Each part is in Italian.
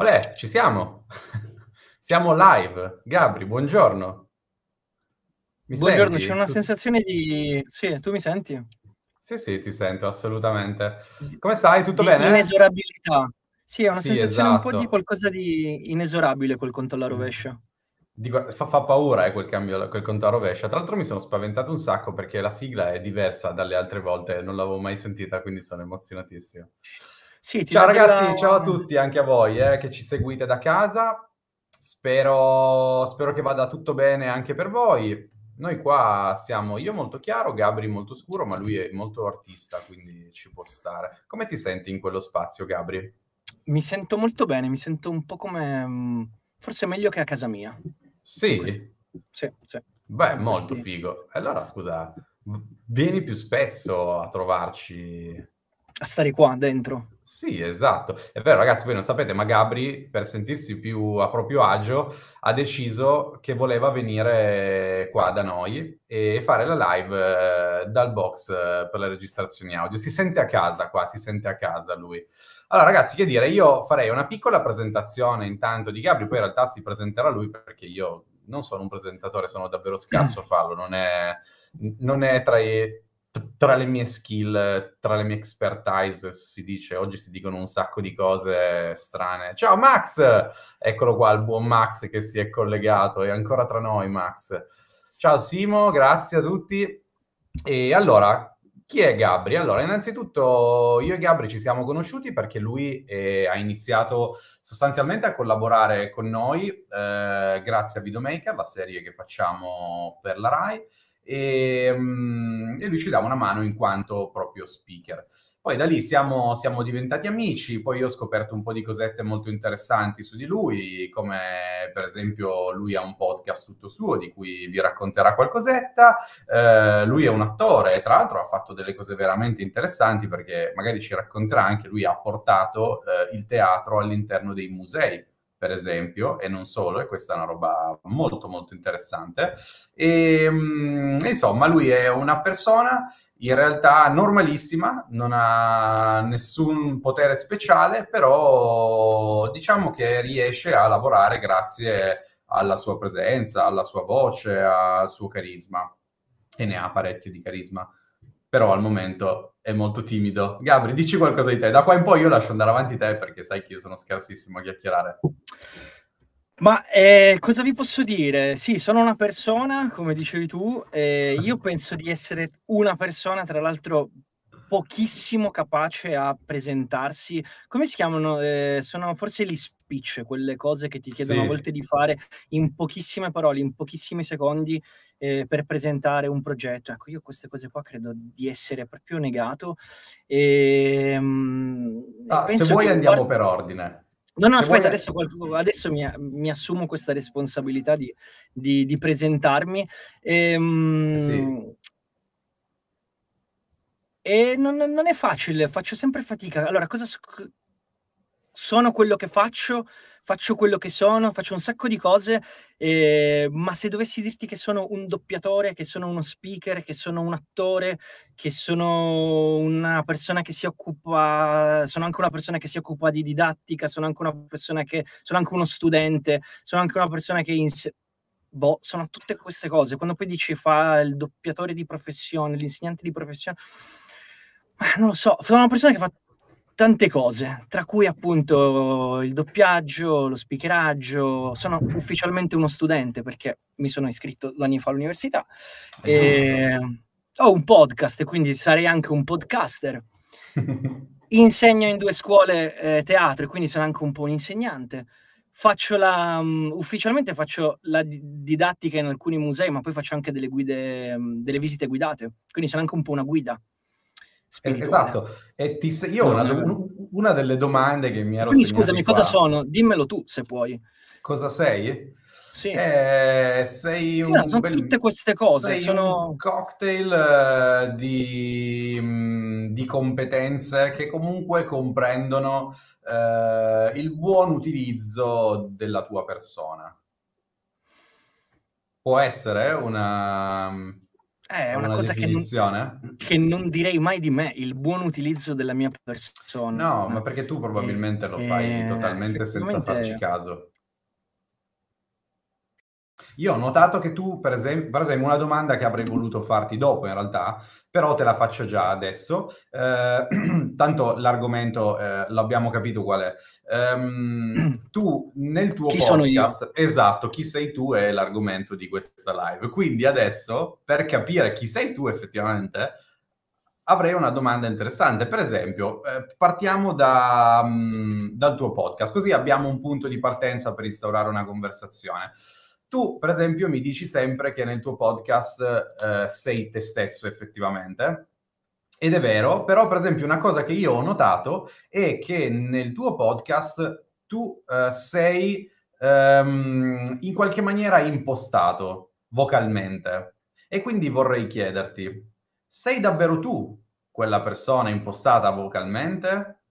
Olè, ci siamo. siamo live. Gabri, buongiorno. Mi buongiorno, senti? c'è una tu... sensazione di... Sì, tu mi senti? Sì, sì, ti sento, assolutamente. Come stai? Tutto di bene? Inesorabilità. Sì, è una sì, sensazione esatto. un po' di esatto. qualcosa di inesorabile quel conto alla mm. rovescia. Dico, fa, fa, paura eh, quel, cambio, quel conto alla rovescia. Tra l'altro mi sono spaventato un sacco perché la sigla è diversa dalle altre volte, non l'avevo mai sentita, quindi sono emozionatissimo. Sì, ciao ragazzi, la... ciao a tutti, anche a voi eh, che ci seguite da casa. Spero, spero che vada tutto bene anche per voi. Noi qua siamo io molto chiaro, Gabri molto scuro, ma lui è molto artista, quindi ci può stare. Come ti senti in quello spazio, Gabri? Mi sento molto bene, mi sento un po' come... Mm, forse meglio che a casa mia. Sì? Questi... Sì, sì. Beh, molto questi... figo. Allora, scusa, vieni più spesso a trovarci a stare qua dentro. Sì, esatto. È vero, ragazzi, voi non sapete, ma Gabri, per sentirsi più a proprio agio, ha deciso che voleva venire qua da noi e fare la live eh, dal box eh, per le registrazioni audio. Si sente a casa qua, si sente a casa lui. Allora, ragazzi, che dire, io farei una piccola presentazione intanto di Gabri, poi in realtà si presenterà lui perché io non sono un presentatore, sono davvero scarso a farlo, non è, non è tra i tra le mie skill, tra le mie expertise, si dice, oggi si dicono un sacco di cose strane. Ciao Max! Eccolo qua, il buon Max che si è collegato, è ancora tra noi Max. Ciao Simo, grazie a tutti. E allora, chi è Gabri? Allora, innanzitutto io e Gabri ci siamo conosciuti perché lui eh, ha iniziato sostanzialmente a collaborare con noi eh, grazie a Videomaker, la serie che facciamo per la RAI e, ehm, e, lui ci dà una mano in quanto proprio speaker. Poi da lì siamo, siamo, diventati amici, poi io ho scoperto un po' di cosette molto interessanti su di lui, come per esempio lui ha un podcast tutto suo di cui vi racconterà qualcosetta, eh, lui è un attore, tra l'altro ha fatto delle cose veramente interessanti perché magari ci racconterà anche, lui ha portato eh, il teatro all'interno dei musei per esempio, e non solo, e questa è una roba molto molto interessante. E, ehm, insomma, lui è una persona in realtà normalissima, non ha nessun potere speciale, però diciamo che riesce a lavorare grazie alla sua presenza, alla sua voce, al suo carisma. E ne ha parecchio di carisma però al momento è molto timido. Gabri, dici qualcosa di te. Da qua in poi io lascio andare avanti te perché sai che io sono scarsissimo a chiacchierare. Ma eh, cosa vi posso dire? Sì, sono una persona, come dicevi tu, eh, io penso di essere una persona, tra l'altro pochissimo capace a presentarsi. Come si chiamano? Eh, sono forse gli speech, quelle cose che ti chiedono sì. a volte di fare in pochissime parole, in pochissimi secondi eh, per presentare un progetto. Ecco, io queste cose qua credo di essere proprio negato. E, ehm, ah, se vuoi andiamo per ordine. No, no, se aspetta, vuoi... adesso, qualcuno, adesso mi, mi, assumo questa responsabilità di, di, di presentarmi. Ehm, sì. E non, non, è facile, faccio sempre fatica. Allora, cosa, sono quello che faccio, faccio quello che sono, faccio un sacco di cose, eh, ma se dovessi dirti che sono un doppiatore, che sono uno speaker, che sono un attore, che sono una persona che si occupa, sono anche una persona che si occupa di didattica, sono anche una persona che, sono anche uno studente, sono anche una persona che... Ins- boh, sono tutte queste cose. Quando poi dici fa il doppiatore di professione, l'insegnante di professione non lo so, sono una persona che fa tante cose, tra cui appunto il doppiaggio, lo speakeraggio. Sono ufficialmente uno studente perché mi sono iscritto l'anno fa all'università. E ho un podcast, quindi sarei anche un podcaster. Insegno in due scuole eh, teatro, quindi sono anche un po' un insegnante. Faccio la, um, ufficialmente faccio la didattica in alcuni musei, ma poi faccio anche delle guide, um, delle visite guidate, quindi sono anche un po' una guida. Spirituale. Esatto, eh. e ti, io no, una, no. una, delle domande che mi ero Quindi scusami, qua, cosa sono? Dimmelo tu se puoi. Cosa sei? Sì. Eh, sei un sì, sono bel... tutte queste cose. Sei sono... un cocktail eh, di, mm, di, competenze che comunque comprendono eh, il buon utilizzo della tua persona. Può essere una mm, eh, è una, una cosa che non, che non, direi mai di me, il buon utilizzo della mia persona. No, ma perché tu probabilmente lo fai e, eh, totalmente senza farci caso. Io ho notato che tu, per esempio, per esempio una domanda che avrei voluto farti dopo in realtà, però te la faccio già adesso, eh, tanto l'argomento eh, l'abbiamo capito qual è. Ehm, tu nel tuo chi podcast, esatto, chi sei tu è l'argomento di questa live. Quindi adesso, per capire chi sei tu effettivamente, avrei una domanda interessante. Per esempio, eh, partiamo da, mh, mm, dal tuo podcast, così abbiamo un punto di partenza per instaurare una conversazione. Tu, per esempio, mi dici sempre che nel tuo podcast eh, sei te stesso effettivamente. Ed è vero, però per esempio una cosa che io ho notato è che nel tuo podcast tu eh, sei ehm, in qualche maniera impostato vocalmente. E quindi vorrei chiederti, sei davvero tu quella persona impostata vocalmente?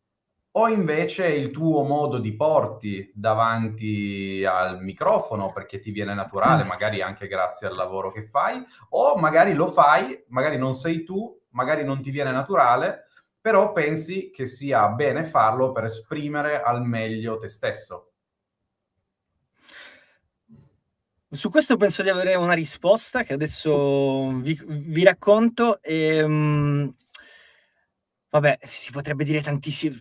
o invece il tuo modo di porti davanti al microfono perché ti viene naturale, mm. magari anche grazie al lavoro che fai, o magari lo fai, magari non sei tu, magari non ti viene naturale, però pensi che sia bene farlo per esprimere al meglio te stesso. Su questo penso di avere una risposta che adesso vi, vi racconto. E, um, vabbè, si potrebbe dire tantissimo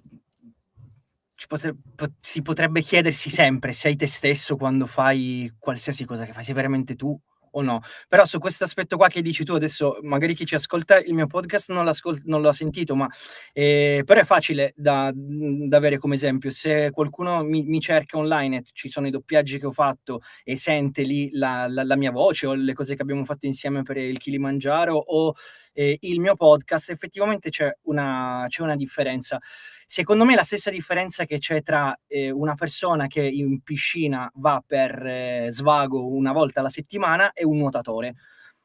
potrebbe, si potrebbe chiedersi sempre sei te stesso quando fai qualsiasi cosa che fai, sei veramente tu o no. Però su questo aspetto qua che dici tu adesso, magari chi ci ascolta il mio podcast non, non l'ha sentito, ma eh, però è facile da, da, avere come esempio. Se qualcuno mi, mi, cerca online, ci sono i doppiaggi che ho fatto e sente lì la, la, la, mia voce o le cose che abbiamo fatto insieme per il Kilimanjaro o eh, il mio podcast, effettivamente c'è una, c'è una differenza. Secondo me la stessa differenza che c'è tra eh, una persona che in piscina va per eh, svago una volta alla settimana e un nuotatore.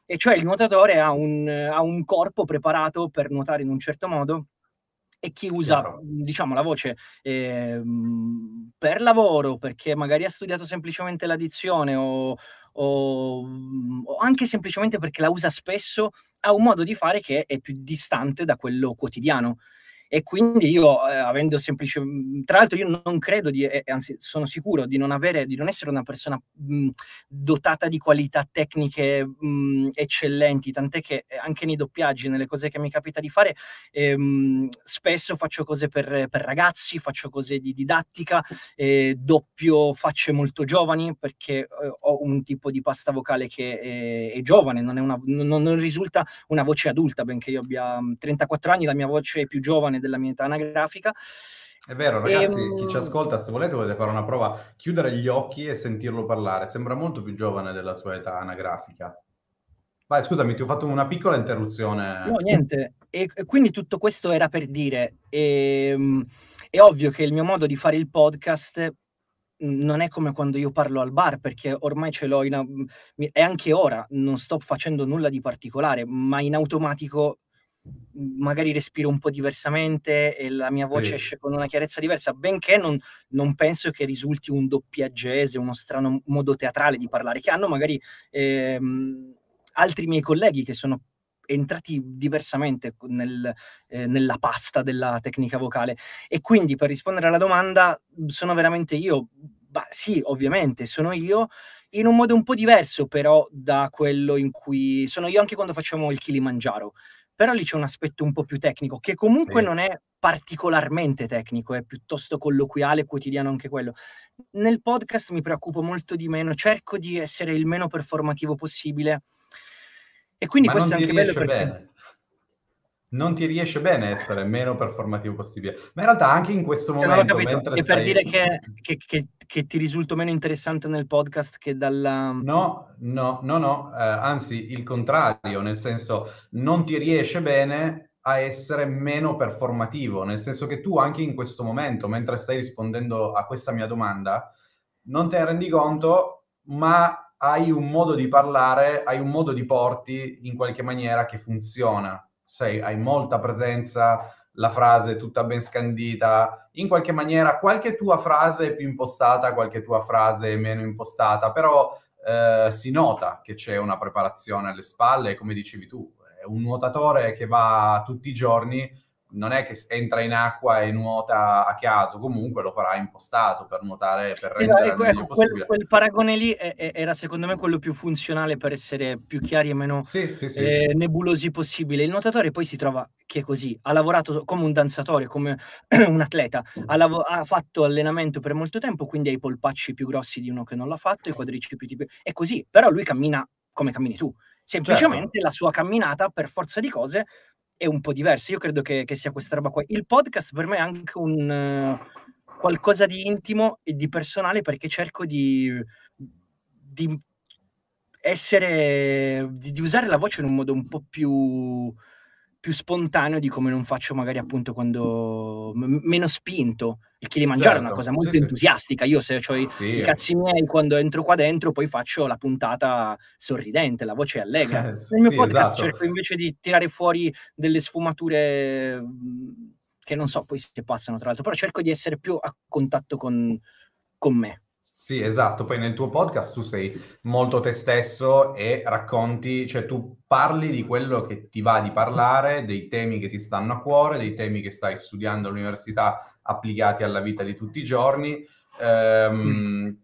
E cioè il nuotatore ha un, ha un corpo preparato per nuotare in un certo modo e chi usa diciamo la voce eh, per lavoro perché magari ha studiato semplicemente l'addizione o, o, o, anche semplicemente perché la usa spesso ha un modo di fare che è più distante da quello quotidiano e quindi io eh, avendo semplicemente mm, tra l'altro io non credo di eh, anzi sono sicuro di non avere di non essere una persona mh, mm, dotata di qualità tecniche mh, mm, eccellenti tant'è che eh, anche nei doppiaggi nelle cose che mi capita di fare ehm, spesso faccio cose per, per, ragazzi faccio cose di didattica eh, doppio facce molto giovani perché eh, ho un tipo di pasta vocale che è, è giovane non, è una, non, non risulta una voce adulta benché io abbia 34 anni la mia voce è più giovane della mia età anagrafica. È vero, ragazzi, e, chi ci ehm, ascolta, se volete, volete fare una prova, chiudere gli occhi e sentirlo parlare. Sembra molto più giovane della sua età anagrafica. Vai, scusami, ti ho fatto una piccola interruzione. No, niente. E, e quindi tutto questo era per dire, e, ehm, è ovvio che il mio modo di fare il podcast mm, non è come quando io parlo al bar, perché ormai ce l'ho in... e mm, anche ora non sto facendo nulla di particolare, ma in automatico magari respiro un po' diversamente e la mia voce sì. esce con una chiarezza diversa, benché non, non, penso che risulti un doppiaggese, uno strano modo teatrale di parlare, che hanno magari ehm, altri miei colleghi che sono entrati diversamente nel, eh, nella pasta della tecnica vocale. E quindi per rispondere alla domanda, sono veramente io? Bah, sì, ovviamente, sono io in un modo un po' diverso però da quello in cui sono io anche quando facciamo il Kilimanjaro, però lì c'è un aspetto un po' più tecnico, che comunque sì. non è particolarmente tecnico, è piuttosto colloquiale, quotidiano anche quello. Nel podcast mi preoccupo molto di meno, cerco di essere il meno performativo possibile. E quindi Ma questo è anche bello perché... Bene non ti riesce bene essere meno performativo possibile. Ma in realtà anche in questo cioè, momento... Mentre stai... per dire che, che, che, che, ti risulto meno interessante nel podcast che dalla... No, no, no, no, eh, anzi il contrario, nel senso non ti riesce bene a essere meno performativo, nel senso che tu anche in questo momento, mentre stai rispondendo a questa mia domanda, non te ne rendi conto, ma hai un modo di parlare, hai un modo di porti in qualche maniera che funziona sei, hai molta presenza, la frase tutta ben scandita, in qualche maniera qualche tua frase è più impostata, qualche tua frase è meno impostata, però eh, si nota che c'è una preparazione alle spalle, come dicevi tu, è un nuotatore che va tutti i giorni non è che entra in acqua e nuota a caso, comunque lo farà impostato per nuotare, per esatto, rendere esatto, ecco, quel, quel, paragone lì è, è, era secondo me quello più funzionale per essere più chiari e meno sì, sì, sì. Eh, nebulosi possibile. Il nuotatore poi si trova che è così, ha lavorato come un danzatore, come un atleta, ha, lav- ha, fatto allenamento per molto tempo, quindi ha i polpacci più grossi di uno che non l'ha fatto, i quadricipiti più... è così, però lui cammina come cammini tu. Semplicemente certo. la sua camminata, per forza di cose, è un po' diverso. Io credo che, che, sia questa roba qua. Il podcast per me è anche un uh, qualcosa di intimo e di personale perché cerco di, di essere di, di, usare la voce in un modo un po' più, più spontaneo di come non faccio magari appunto quando m- meno spinto il Kilimangiaro certo. è una certo. cosa molto sì, entusiastica. Io se ho i, sì. i, cazzi miei quando entro qua dentro, poi faccio la puntata sorridente, la voce allegra. Nel mio sì, podcast esatto. cerco invece di tirare fuori delle sfumature che non so poi se passano tra l'altro, però cerco di essere più a contatto con, con me. Sì, esatto. Poi nel tuo podcast tu sei molto te stesso e racconti, cioè tu parli di quello che ti va di parlare, dei temi che ti stanno a cuore, dei temi che stai studiando all'università applicati alla vita di tutti i giorni. Ehm,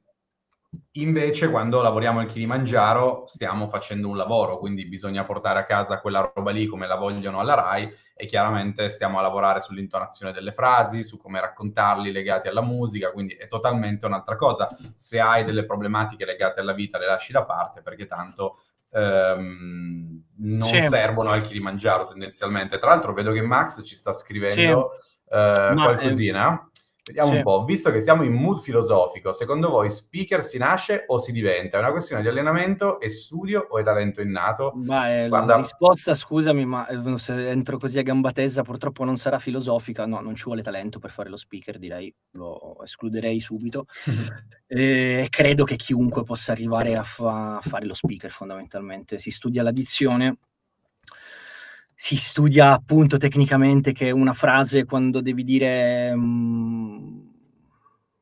invece, quando lavoriamo al Kilimangiaro, stiamo facendo un lavoro, quindi bisogna portare a casa quella roba lì come la vogliono alla RAI e chiaramente stiamo a lavorare sull'intonazione delle frasi, su come raccontarli legati alla musica, quindi è totalmente un'altra cosa. Se hai delle problematiche legate alla vita, le lasci da parte perché tanto Um, non C'è. servono al Kilimangiaro tendenzialmente. Tra l'altro vedo che Max ci sta scrivendo C'è eh, qualcosina. Ehm, Vediamo un po', visto che siamo in mood filosofico, secondo voi speaker si nasce o si diventa? È una questione di allenamento e studio o è talento innato? Ma Guarda... Eh, la risposta, scusami, ma eh, se entro così a gamba tesa purtroppo non sarà filosofica, no, non ci vuole talento per fare lo speaker, direi, lo escluderei subito. e credo che chiunque possa arrivare a, fa- a fare lo speaker fondamentalmente, si studia l'addizione, si studia appunto tecnicamente che una frase quando devi dire um,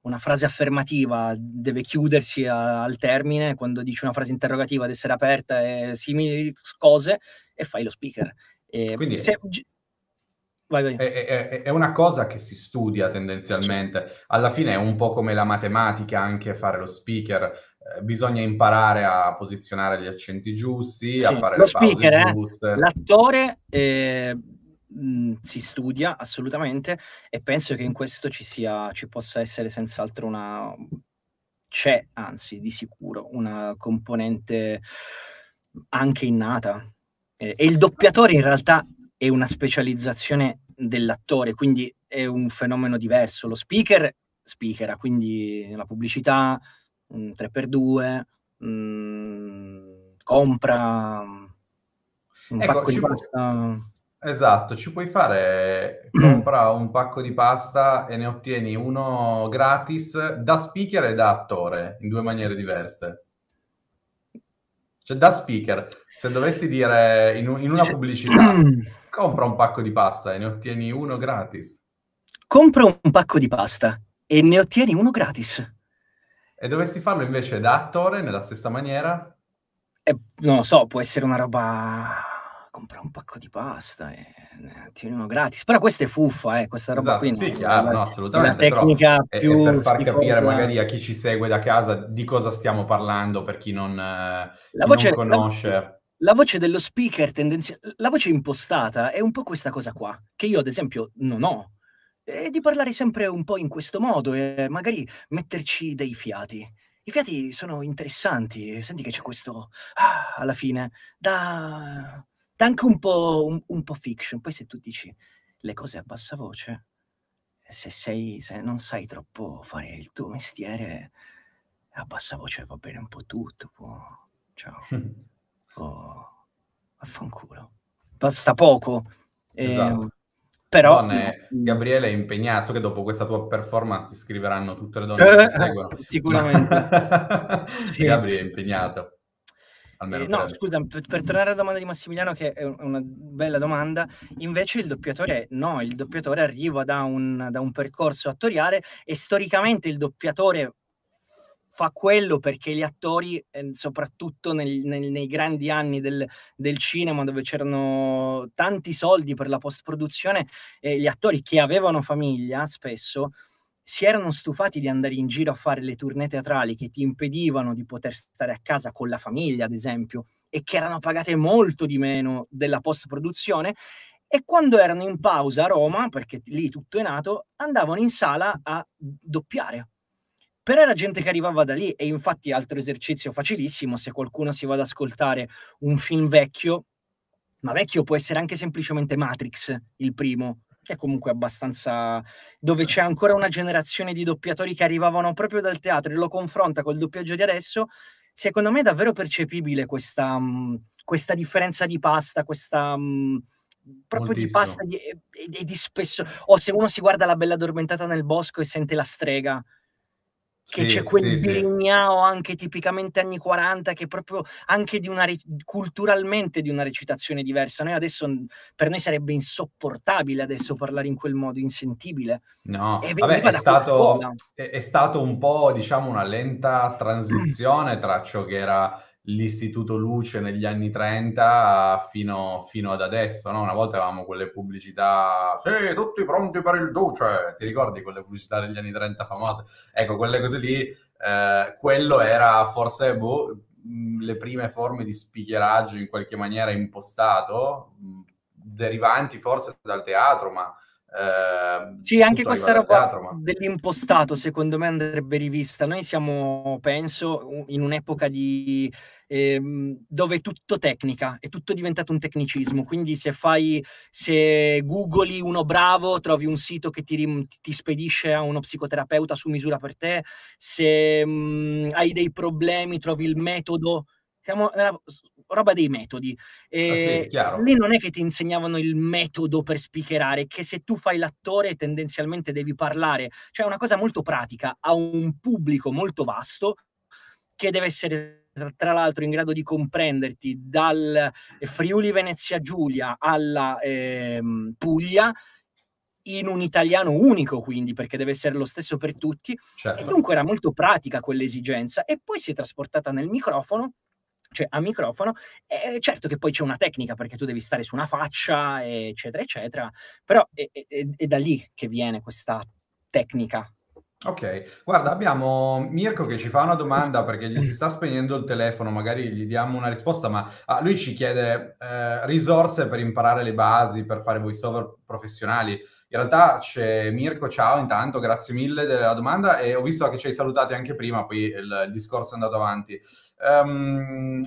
una frase affermativa deve chiudersi a, al termine, quando dici una frase interrogativa deve essere aperta e simili cose e fai lo speaker. E Quindi se, vai, vai. È, è, è, una cosa che si studia tendenzialmente, alla fine è un po' come la matematica anche fare lo speaker, eh, bisogna imparare a posizionare gli accenti giusti, sì, a fare le speaker, pause eh, L'attore eh, mh, mm, si studia assolutamente e penso che in questo ci, sia, ci possa essere senz'altro una... c'è anzi di sicuro una componente anche innata. Eh, e il doppiatore in realtà è una specializzazione dell'attore, quindi è un fenomeno diverso. Lo speaker, speaker, quindi la pubblicità un 3x2, mh, compra un ecco, pacco di puoi... pasta. Esatto, ci puoi fare, compra un pacco di pasta e ne ottieni uno gratis da speaker e da attore, in due maniere diverse. Cioè da speaker, se dovessi dire in, in una pubblicità, compra un pacco di pasta e ne ottieni uno gratis. Compra un pacco di pasta e ne ottieni uno gratis. E dovresti farlo invece da attore nella stessa maniera? Eh, non lo so, può essere una roba... Compra un pacco di pasta e ti vengono gratis. Però questa è fuffa, eh, questa roba esatto, qui. Sì, chiaro, no, assolutamente. Una tecnica però, più... per far capire magari a chi ci segue da casa di cosa stiamo parlando, per chi non, la chi voce, non conosce. La, la, voce dello speaker, tendenzialmente... La voce impostata è un po' questa cosa qua, che io ad esempio non ho e di parlare sempre un po' in questo modo e magari metterci dei fiati. I fiati sono interessanti, senti che c'è questo, ah, alla fine, da, da anche un po', un, un po' fiction. Poi se tu dici le cose a bassa voce, se, sei, se non sai troppo fare il tuo mestiere, a bassa voce va bene un po' tutto. Può... Ciao. oh, affanculo. Basta poco. Ehm, esatto. Però... Donne, Gabriele è impegnato, so che dopo questa tua performance ti scriveranno tutte le donne che ti eh, seguono. Sicuramente. sì. Gabriele è impegnato. Eh, no, scusa, per, per, tornare alla domanda di Massimiliano, che è una bella domanda, invece il doppiatore no, il doppiatore arriva da un, da un percorso attoriale e storicamente il doppiatore fa quello perché gli attori, eh, soprattutto nel, nel, nei grandi anni del, del, cinema, dove c'erano tanti soldi per la post-produzione, eh, gli attori che avevano famiglia spesso si erano stufati di andare in giro a fare le tournée teatrali che ti impedivano di poter stare a casa con la famiglia, ad esempio, e che erano pagate molto di meno della post-produzione. E quando erano in pausa a Roma, perché lì tutto è nato, andavano in sala a doppiare, però era gente che arrivava da lì e infatti altro esercizio facilissimo se qualcuno si va ad ascoltare un film vecchio, ma vecchio può essere anche semplicemente Matrix, il primo, che è comunque abbastanza dove c'è ancora una generazione di doppiatori che arrivavano proprio dal teatro e lo confronta col doppiaggio di adesso, secondo me è davvero percepibile questa, mm, questa differenza di pasta, questa mm, proprio Moltissimo. di pasta e di, di, di spesso o se uno si guarda la bella addormentata nel bosco e sente la strega che sì, c'è quel sì, birignao sì. anche tipicamente anni 40 che proprio anche di una re- culturalmente di una recitazione diversa. Noi adesso per noi sarebbe insopportabile adesso parlare in quel modo, insentibile. No, Vabbè, è, stato, è, è, stato, un po' diciamo una lenta transizione tra ciò che era l'Istituto Luce negli anni 30 fino, fino ad adesso, no? Una volta avevamo quelle pubblicità, sì, tutti pronti per il Duce, ti ricordi quelle pubblicità degli anni 30 famose? Ecco, quelle cose lì, eh, quello era forse boh, mm, le prime forme di spicheraggio in qualche maniera impostato, mm, derivanti forse dal teatro, ma eh, sì, anche questa roba teatro, ma... dell'impostato secondo me andrebbe rivista. Noi siamo, penso, in un'epoca di, ehm, dove è tutto tecnica, è tutto diventato un tecnicismo. Quindi se fai, se googli uno bravo, trovi un sito che ti, ti spedisce a uno psicoterapeuta su misura per te. Se mh, mm, hai dei problemi, trovi il metodo. Siamo nella roba dei metodi. E ah, sì, ehm, lì non è che ti insegnavano il metodo per spicherare, che se tu fai l'attore tendenzialmente devi parlare, cioè è una cosa molto pratica a un pubblico molto vasto che deve essere tra, l'altro in grado di comprenderti dal eh, Friuli Venezia Giulia alla eh, Puglia in un italiano unico, quindi, perché deve essere lo stesso per tutti. Certo. E dunque era molto pratica quell'esigenza. E poi si è trasportata nel microfono cioè a microfono, eh, certo che poi c'è una tecnica perché tu devi stare su una faccia, eccetera, eccetera, però è, è, è da lì che viene questa tecnica Ok, guarda, abbiamo Mirko che ci fa una domanda perché gli si sta spegnendo il telefono, magari gli diamo una risposta, ma ah, lui ci chiede eh, risorse per imparare le basi, per fare voiceover professionali. In realtà c'è Mirko, ciao intanto, grazie mille della domanda e ho visto che ci hai salutati anche prima, poi il, il discorso è andato avanti. Um,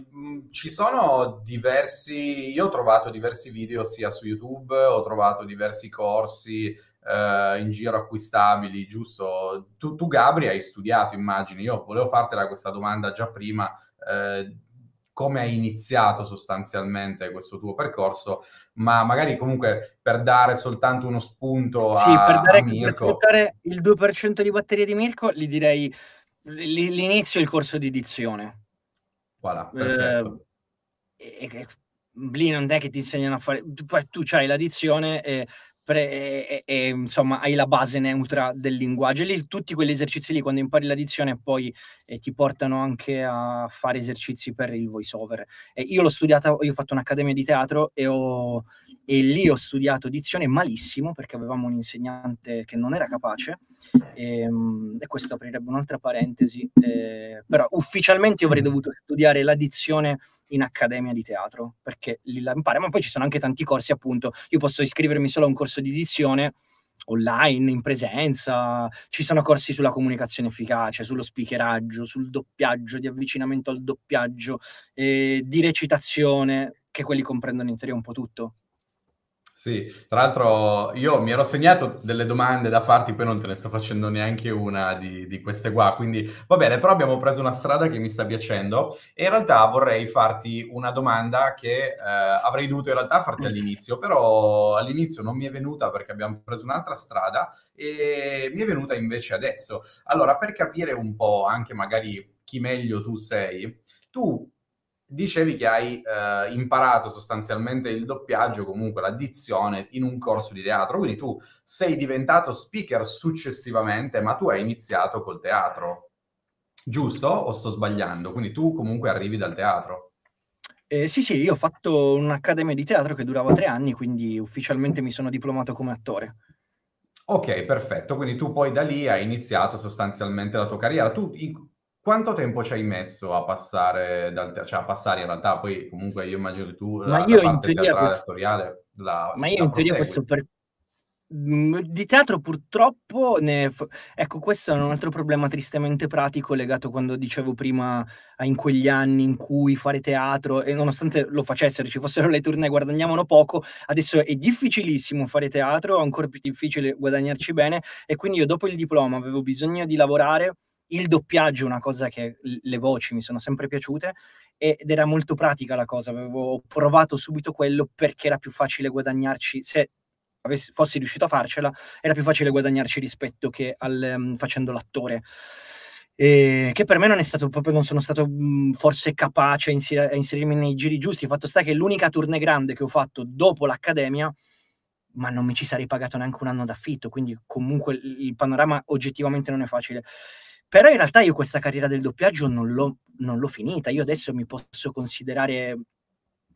ci sono diversi, io ho trovato diversi video sia su YouTube, ho trovato diversi corsi uh, in giro acquistabili, giusto? Tu, tu, Gabri hai studiato, immagini, io volevo fartela questa domanda già prima. Uh, come hai iniziato sostanzialmente questo tuo percorso, ma magari comunque per dare soltanto uno spunto sì, a, per dare, a Mirko. Per il 2% di batteria di Mirko, gli direi l'inizio è il corso di dizione Voilà, eh, perfetto. Eh, e, e, lì non è che ti insegnano a fare, poi tu hai l'addizione e pre- e, e, insomma hai la base neutra del linguaggio. lì tutti quegli esercizi lì, quando impari l'addizione, poi eh, ti portano anche a fare esercizi per il voiceover. Eh, io l'ho studiata, io ho fatto un'accademia di teatro e, ho, e lì ho studiato dizione malissimo perché avevamo un insegnante che non era capace e, ehm, e questo aprirebbe un'altra parentesi, eh, però ufficialmente io avrei dovuto studiare l'addizione dizione in accademia di teatro, perché lì la impari, ma poi ci sono anche tanti corsi appunto, io posso iscrivermi solo a un corso di edizione online, in presenza, ci sono corsi sulla comunicazione efficace, sullo speakeraggio, sul doppiaggio, di avvicinamento al doppiaggio, eh, di recitazione, che quelli comprendono in teoria un po' tutto. Sì, tra l'altro io mi ero segnato delle domande da farti, poi non te ne sto facendo neanche una di, di, queste qua, quindi va bene, però abbiamo preso una strada che mi sta piacendo e in realtà vorrei farti una domanda che eh, avrei dovuto in realtà farti all'inizio, però all'inizio non mi è venuta perché abbiamo preso un'altra strada e mi è venuta invece adesso. Allora, per capire un po' anche magari chi meglio tu sei, tu dicevi che hai eh, imparato sostanzialmente il doppiaggio, comunque la dizione, in un corso di teatro, quindi tu sei diventato speaker successivamente, ma tu hai iniziato col teatro, giusto? O sto sbagliando? Quindi tu comunque arrivi dal teatro. Eh, sì, sì, io ho fatto un'accademia di teatro che durava tre anni, quindi ufficialmente mi sono diplomato come attore. Ok, perfetto. Quindi tu poi da lì hai iniziato sostanzialmente la tua carriera. Tu in, quanto tempo ci hai messo a passare, dal, cioè a passare in realtà, poi comunque io immagino che tu la, Ma io la in teoria questo... storiale la, Ma io la in teoria questo per... Mm, di teatro purtroppo, ne... ecco questo è un altro problema tristemente pratico legato quando dicevo prima a in quegli anni in cui fare teatro e nonostante lo facessero, ci fossero le tournée guadagnavano poco, adesso è difficilissimo fare teatro, ancora più difficile guadagnarci bene e quindi io dopo il diploma avevo bisogno di lavorare il doppiaggio è una cosa che le voci mi sono sempre piaciute ed era molto pratica la cosa, avevo provato subito quello perché era più facile guadagnarci, se avessi, fossi riuscito a farcela, era più facile guadagnarci rispetto che al, um, facendo l'attore. Eh, che per me non è stato proprio, non sono stato mh, mm, forse capace a, inser- a, inserirmi nei giri giusti. Il fatto sta che l'unica tournée grande che ho fatto dopo l'accademia, ma non mi ci sarei pagato neanche un anno d'affitto, quindi comunque il panorama oggettivamente non è facile. Però in realtà io questa carriera del doppiaggio non l'ho, non l'ho finita. Io adesso mi posso considerare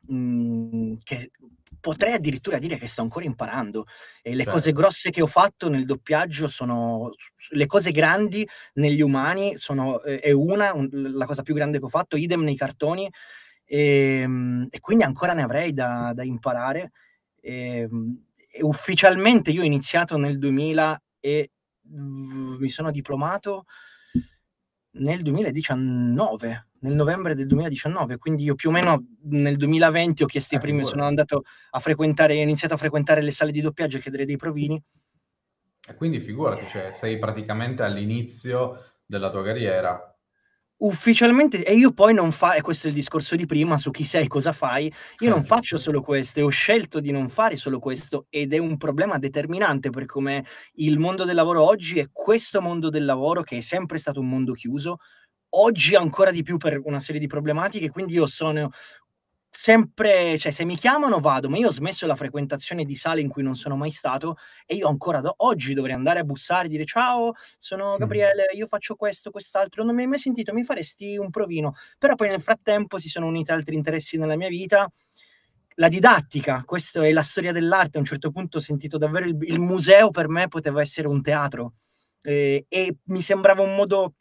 mh, mm, che potrei addirittura dire che sto ancora imparando. E le certo. cose grosse che ho fatto nel doppiaggio sono le cose grandi negli umani sono eh, è una, un, la cosa più grande che ho fatto, idem nei cartoni. E, ehm, e quindi ancora ne avrei da, da imparare. E, ehm, e ufficialmente io ho iniziato nel 2000 e mh, mm, mi sono diplomato nel 2019, nel novembre del 2019, quindi io più o meno nel 2020 ho chiesto i eh, primi, eh, sono andato a frequentare, ho iniziato a frequentare le sale di doppiaggio e chiedere dei provini. E quindi figurati, cioè, sei praticamente all'inizio della tua carriera ufficialmente, e io poi non fa, e questo è il discorso di prima su chi sei, cosa fai, io non certo, faccio solo questo e ho scelto di non fare solo questo ed è un problema determinante per come il mondo del lavoro oggi è questo mondo del lavoro che è sempre stato un mondo chiuso, oggi ancora di più per una serie di problematiche, quindi io sono sempre, cioè se mi chiamano vado, ma io ho smesso la frequentazione di sale in cui non sono mai stato e io ancora do, oggi dovrei andare a bussare e dire ciao, sono Gabriele, io faccio questo, quest'altro, non mi hai mai sentito, mi faresti un provino. Però poi nel frattempo si sono uniti altri interessi nella mia vita. La didattica, questa è la storia dell'arte, a un certo punto ho sentito davvero il, il museo per me poteva essere un teatro eh, e mi sembrava un modo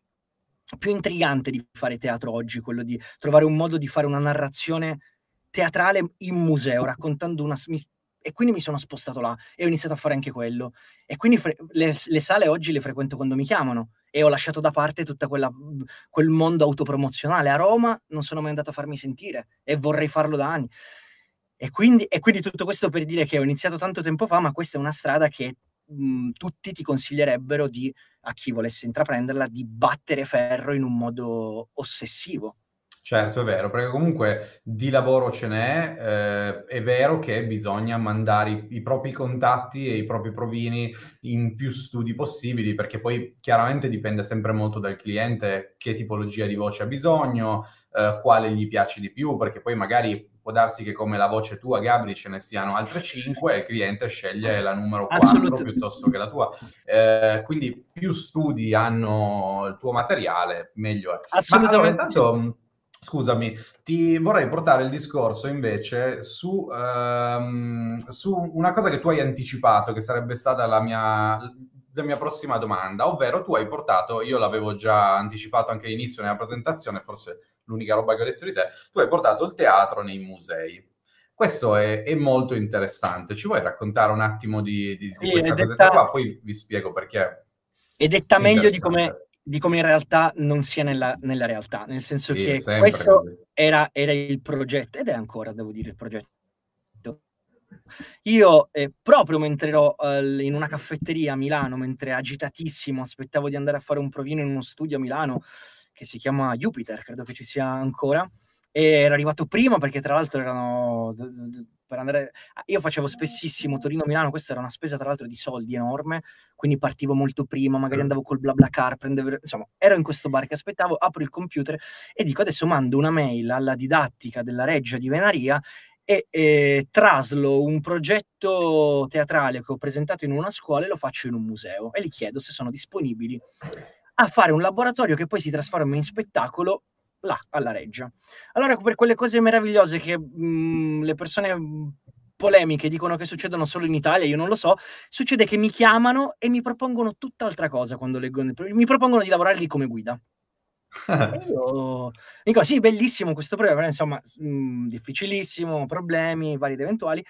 più intrigante di fare teatro oggi, quello di trovare un modo di fare una narrazione teatrale in museo, raccontando una... Mi, e quindi mi sono spostato là e ho iniziato a fare anche quello. E quindi fre- le, le, sale oggi le frequento quando mi chiamano e ho lasciato da parte tutto mhmm, quel mondo autopromozionale. A Roma non sono mai andato a farmi sentire e vorrei farlo da anni. E quindi, e quindi tutto questo per dire che ho iniziato tanto tempo fa, ma questa è una strada che mh, mhmm, tutti ti consiglierebbero di, a chi volesse intraprenderla, di battere ferro in un modo ossessivo Certo, è vero, perché comunque di lavoro ce n'è, eh, è vero che bisogna mandare i, i, propri contatti e i propri provini in più studi possibili, perché poi chiaramente dipende sempre molto dal cliente che tipologia di voce ha bisogno, eh, quale gli piace di più, perché poi magari può darsi che come la voce tua, Gabri, ce ne siano altre 5 e il cliente sceglie la numero 4 piuttosto che la tua. Eh, quindi più studi hanno il tuo materiale, meglio è. Assolutamente. Ma, allora, intanto, Scusami, ti vorrei portare il discorso invece su, ehm, su, una cosa che tu hai anticipato, che sarebbe stata la mia, la mia prossima domanda, ovvero tu hai portato, io l'avevo già anticipato anche all'inizio nella presentazione, forse l'unica roba che ho detto di te, tu hai portato il teatro nei musei. Questo è, è molto interessante. Ci vuoi raccontare un attimo di, di, di sì, questa cosa qua? Poi vi spiego perché. È detta meglio di come di come in realtà non sia nella, nella realtà, nel senso sì, che questo era, era, il progetto, ed è ancora, devo dire, il progetto. Io eh, proprio mentre ero eh, in una caffetteria a Milano, mentre agitatissimo aspettavo di andare a fare un provino in uno studio a Milano che si chiama Jupiter, credo che ci sia ancora, e era arrivato prima perché tra l'altro erano per andare... Io facevo spessissimo Torino-Milano, questa era una spesa tra l'altro di soldi enorme, quindi partivo molto prima, magari mm. andavo col bla bla car, prendevo... insomma, ero in questo bar che aspettavo, apro il computer e dico adesso mando una mail alla didattica della Reggia di Venaria e, e traslo un progetto teatrale che ho presentato in una scuola e lo faccio in un museo e gli chiedo se sono disponibili a fare un laboratorio che poi si trasforma in spettacolo là, alla Reggia. Allora, per quelle cose meravigliose che mh, mm, le persone mm, polemiche dicono che succedono solo in Italia, io non lo so, succede che mi chiamano e mi propongono tutt'altra cosa quando leggo, mi propongono di lavorare lì come guida. io dico sì, bellissimo questo problema, però insomma, mh, mm, difficilissimo, problemi vari ed eventuali.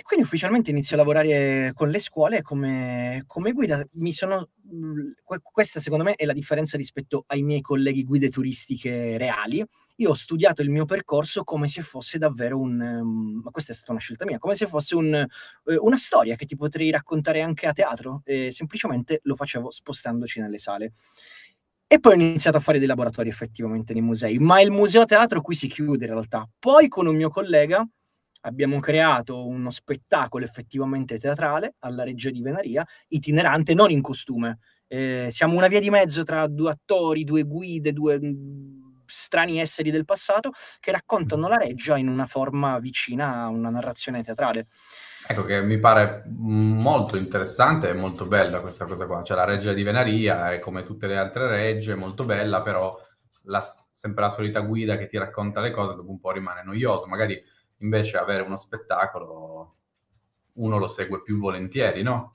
E quindi ufficialmente inizio a lavorare con le scuole come, come guida. Sono, mhmm, questa secondo me è la differenza rispetto ai miei colleghi guide turistiche reali. Io ho studiato il mio percorso come se fosse davvero un... Mhmm, ma questa è stata una scelta mia, come se fosse un, eh, una storia che ti potrei raccontare anche a teatro. E semplicemente lo facevo spostandoci nelle sale. E poi ho iniziato a fare dei laboratori effettivamente nei musei, ma il museo teatro qui si chiude in realtà. Poi con un mio collega abbiamo creato uno spettacolo effettivamente teatrale alla Reggia di Venaria, itinerante non in costume. Eh, siamo una via di mezzo tra due attori, due guide, due mm, strani esseri del passato che raccontano la Reggia in una forma vicina a una narrazione teatrale. Ecco che mi pare molto interessante e molto bella questa cosa qua, cioè la Reggia di Venaria è come tutte le altre regge, molto bella, però la, sempre la solita guida che ti racconta le cose dopo un po' rimane noioso, magari invece avere uno spettacolo uno lo segue più volentieri, no?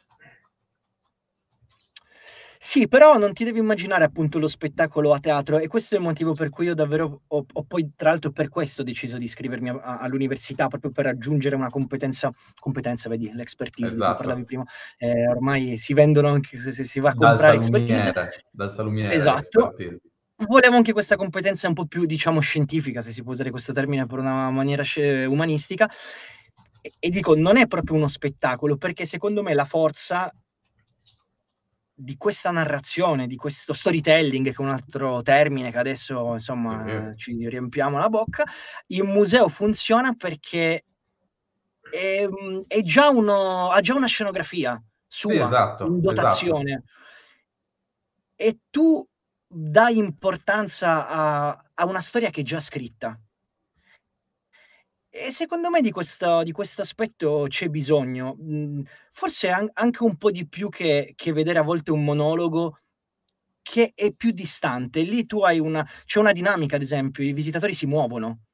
Sì, però non ti devi immaginare appunto lo spettacolo a teatro e questo è il motivo per cui io davvero ho, ho poi, tra l'altro per questo ho deciso di iscrivermi a, a, all'università, proprio per raggiungere una competenza, competenza vedi, l'expertise esatto. di cui esatto. parlavi prima, eh, ormai si vendono anche se, se si va a comprare expertise. Dal salumiere, esatto. L'expertise volevo anche questa competenza un po' più, diciamo, scientifica, se si può usare questo termine per una maniera umanistica. E, e dico, non è proprio uno spettacolo, perché secondo me la forza di questa narrazione, di questo storytelling, che è un altro termine che adesso insomma sì. ci riempiamo la bocca, il museo funziona perché è, è già uno, ha già una scenografia sua, sì, esatto, in esatto. dotazione. Esatto. E tu dai importanza a, a una storia che è già scritta. E secondo me di questo, di questo aspetto c'è bisogno, mm, forse an- anche un po' di più che, che, vedere a volte un monologo che è più distante. Lì tu hai una, c'è una dinamica, ad esempio, i visitatori si muovono,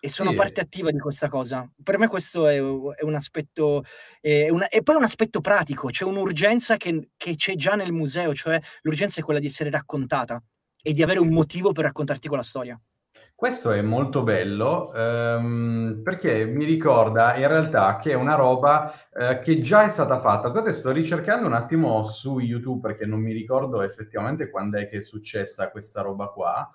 e sono sì. parte attiva di questa cosa. Per me questo è, è un aspetto, è una, e poi un aspetto pratico, c'è un'urgenza che, che c'è già nel museo, cioè l'urgenza è quella di essere raccontata e di avere un motivo per raccontarti quella storia. Questo è molto bello ehm, perché mi ricorda in realtà che è una roba eh, che già è stata fatta. Scusate, sto ricercando un attimo su YouTube perché non mi ricordo effettivamente quando è che è successa questa roba qua.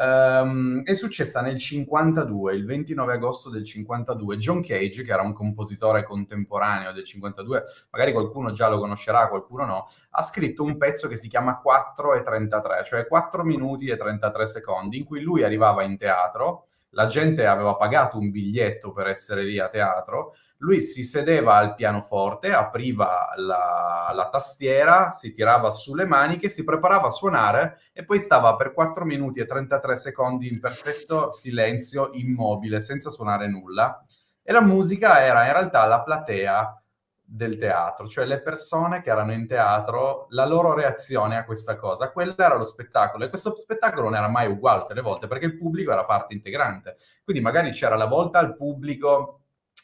Um, è successa nel 52, il 29 agosto del 52. John Cage, che era un compositore contemporaneo del 52, magari qualcuno già lo conoscerà, qualcuno no, ha scritto un pezzo che si chiama 4 e 33, cioè 4 minuti e 33 secondi, in cui lui arrivava in teatro, la gente aveva pagato un biglietto per essere lì a teatro, lui si sedeva al pianoforte, apriva la, la tastiera, si tirava sulle maniche, si preparava a suonare e poi stava per 4 minuti e 33 secondi in perfetto silenzio, immobile, senza suonare nulla. E la musica era in realtà la platea del teatro, cioè le persone che erano in teatro, la loro reazione a questa cosa, quello era lo spettacolo e questo spettacolo non era mai uguale tutte le volte perché il pubblico era parte integrante. Quindi magari c'era la volta al pubblico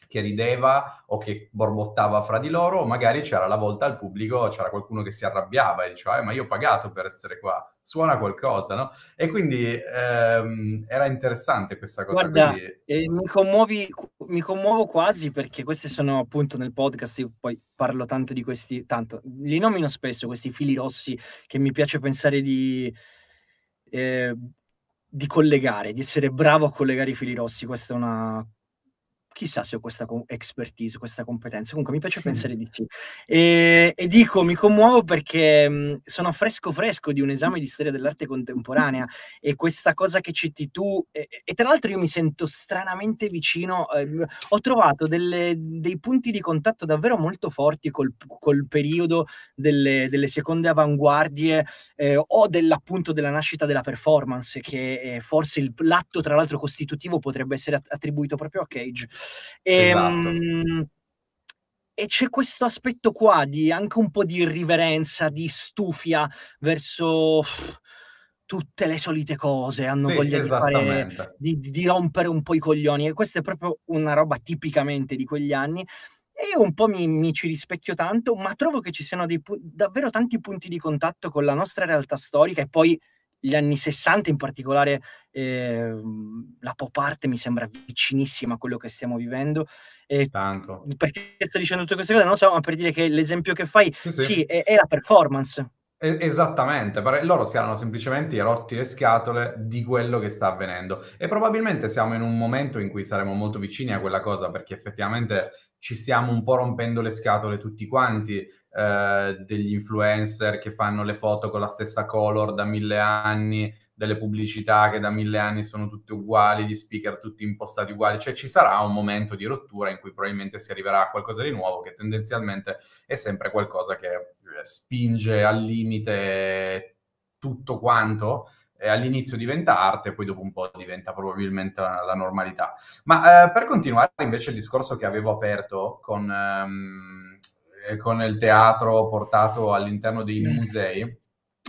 che rideva o che borbottava fra di loro, o magari c'era la volta al pubblico, c'era qualcuno che si arrabbiava e diceva, eh, ma io ho pagato per essere qua, suona qualcosa, no? E quindi ehm, era interessante questa cosa. Guarda, quindi... eh, mi, commuovi, mi commuovo quasi perché queste sono appunto nel podcast, io poi parlo tanto di questi, tanto, li nomino spesso questi fili rossi che mi piace pensare di... Eh, di collegare, di essere bravo a collegare i fili rossi, questa è una chissà se ho questa expertise, questa competenza, comunque mi piace pensare di sì. E, ehm, e dico, mi commuovo perché mhmm, sono fresco fresco di un esame di storia dell'arte contemporanea e questa cosa che citi tu, e, e tra l'altro io mi sento stranamente vicino, eh, ho trovato delle, dei punti di contatto davvero molto forti col, col periodo delle, delle, seconde avanguardie eh, o dell'appunto della nascita della performance, che eh, forse il, l'atto tra l'altro costitutivo potrebbe essere attribuito proprio a Cage. E, esatto. Ehm, e c'è questo aspetto qua di anche un po' di irriverenza, di stufia verso tutte le solite cose, hanno sì, voglia di, fare, di, di, rompere un po' i coglioni e questa è proprio una roba tipicamente di quegli anni e io un po' mi, mi ci rispecchio tanto, ma trovo che ci siano dei, davvero tanti punti di contatto con la nostra realtà storica e poi gli anni 60 in particolare eh, la pop art mi sembra vicinissima a quello che stiamo vivendo E tanto perché sto dicendo tutte queste cose non so ma per dire che l'esempio che fai sì, sì. sì è, è, la performance es- Esattamente, loro si erano semplicemente rotti le scatole di quello che sta avvenendo e probabilmente siamo in un momento in cui saremo molto vicini a quella cosa perché effettivamente ci stiamo un po' rompendo le scatole tutti quanti eh, degli influencer che fanno le foto con la stessa color da mille anni, delle pubblicità che da mille anni sono tutte uguali, gli speaker tutti impostati uguali, cioè ci sarà un momento di rottura in cui probabilmente si arriverà a qualcosa di nuovo che tendenzialmente è sempre qualcosa che eh, spinge al limite tutto quanto E all'inizio diventa arte, poi dopo un po' diventa probabilmente la, la normalità. Ma eh, per continuare invece il discorso che avevo aperto con, ehm, eh, con il teatro portato all'interno dei mm. musei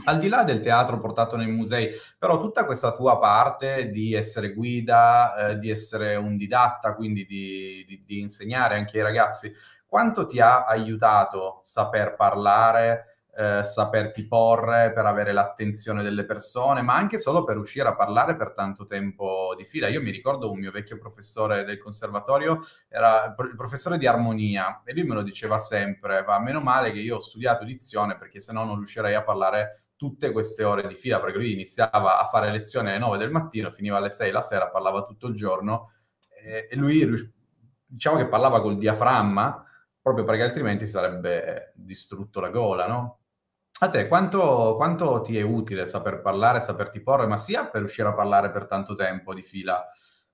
al di là del teatro portato nei musei, però tutta questa tua parte di essere guida, eh, di essere un didatta, quindi di, di, di, insegnare anche ai ragazzi, quanto ti ha aiutato saper parlare, eh, saperti porre, per avere l'attenzione delle persone, ma anche solo per riuscire a parlare per tanto tempo di fila. Io mi ricordo un mio vecchio professore del conservatorio, era il professore di armonia, e lui me lo diceva sempre, va meno male che io ho studiato dizione perché sennò non riuscirei a parlare tutte queste ore di fila, perché lui iniziava a fare lezione alle 9 del mattino, finiva alle 6 la sera, parlava tutto il giorno, e, eh, e lui diciamo che parlava col diaframma, proprio perché altrimenti sarebbe distrutto la gola, no? A te quanto, quanto, ti è utile saper parlare, saperti porre, ma sia per riuscire a parlare per tanto tempo di fila,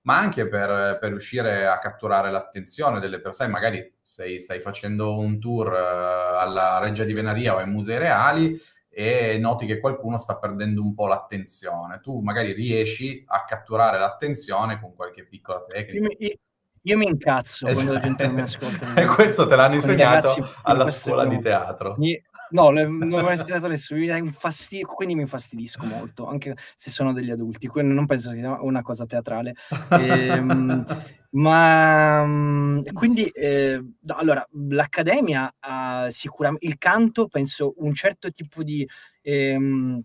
ma anche per, per riuscire a catturare l'attenzione delle persone. Magari sei, stai facendo un tour eh, alla Reggia di Venaria o ai Musei Reali e noti che qualcuno sta perdendo un po' l'attenzione. Tu magari riesci a catturare l'attenzione con qualche piccola tecnica. Io, io mi incazzo esatto. quando la gente non mi ascolta. e questo te l'hanno insegnato alla scuola di teatro. Mi... No, non mi ha insegnato nessuno, mi fastidio, quindi mi infastidisco molto, anche se sono degli adulti, quindi non penso sia una cosa teatrale. Ehm, ma mm, quindi, eh, allora, l'Accademia ha sicuramente, il canto penso un certo tipo di, ehm,